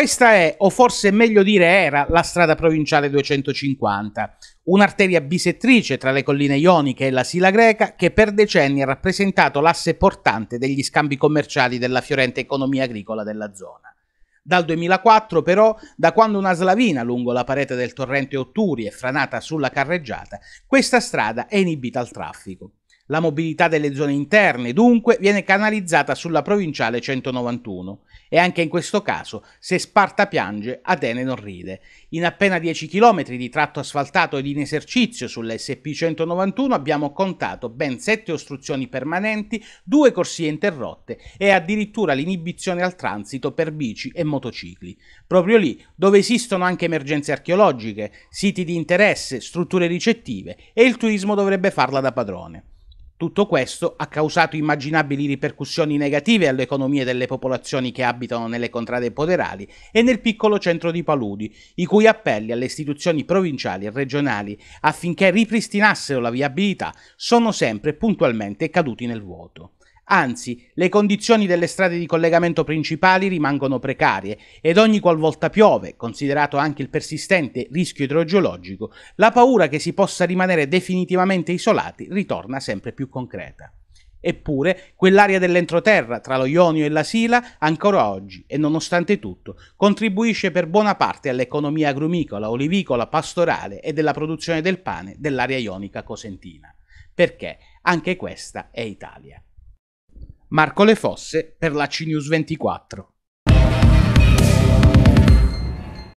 Questa è, o forse meglio dire era, la strada provinciale 250, un'arteria bisettrice tra le colline ioniche e la Sila greca che per decenni ha rappresentato l'asse portante degli scambi commerciali della fiorente economia agricola della zona. Dal 2004 però, da quando una slavina lungo la parete del torrente Otturi è franata sulla carreggiata, questa strada è inibita al traffico. La mobilità delle zone interne, dunque, viene canalizzata sulla provinciale 191 e anche in questo caso, se Sparta piange, Atene non ride. In appena 10 km di tratto asfaltato ed in esercizio sullsp 191 abbiamo contato ben 7 ostruzioni permanenti, 2 corsie interrotte e addirittura l'inibizione al transito per bici e motocicli. Proprio lì, dove esistono anche emergenze archeologiche, siti di interesse, strutture ricettive e il turismo dovrebbe farla da padrone. Tutto questo ha causato immaginabili ripercussioni negative alle economie delle popolazioni che abitano nelle contrade poderali e nel piccolo centro di Paludi, i cui appelli alle istituzioni provinciali e regionali affinché ripristinassero la viabilità sono sempre puntualmente caduti nel vuoto. Anzi, le condizioni delle strade di collegamento principali rimangono precarie ed ogni qualvolta piove, considerato anche il persistente rischio idrogeologico, la paura che si possa rimanere definitivamente isolati ritorna sempre più concreta. Eppure, quell'area dell'entroterra tra lo Ionio e la Sila, ancora oggi e nonostante tutto, contribuisce per buona parte all'economia agrumicola, olivicola, pastorale e della produzione del pane dell'area ionica cosentina. Perché anche questa è Italia. Marco Le Fosse per la CNews 24.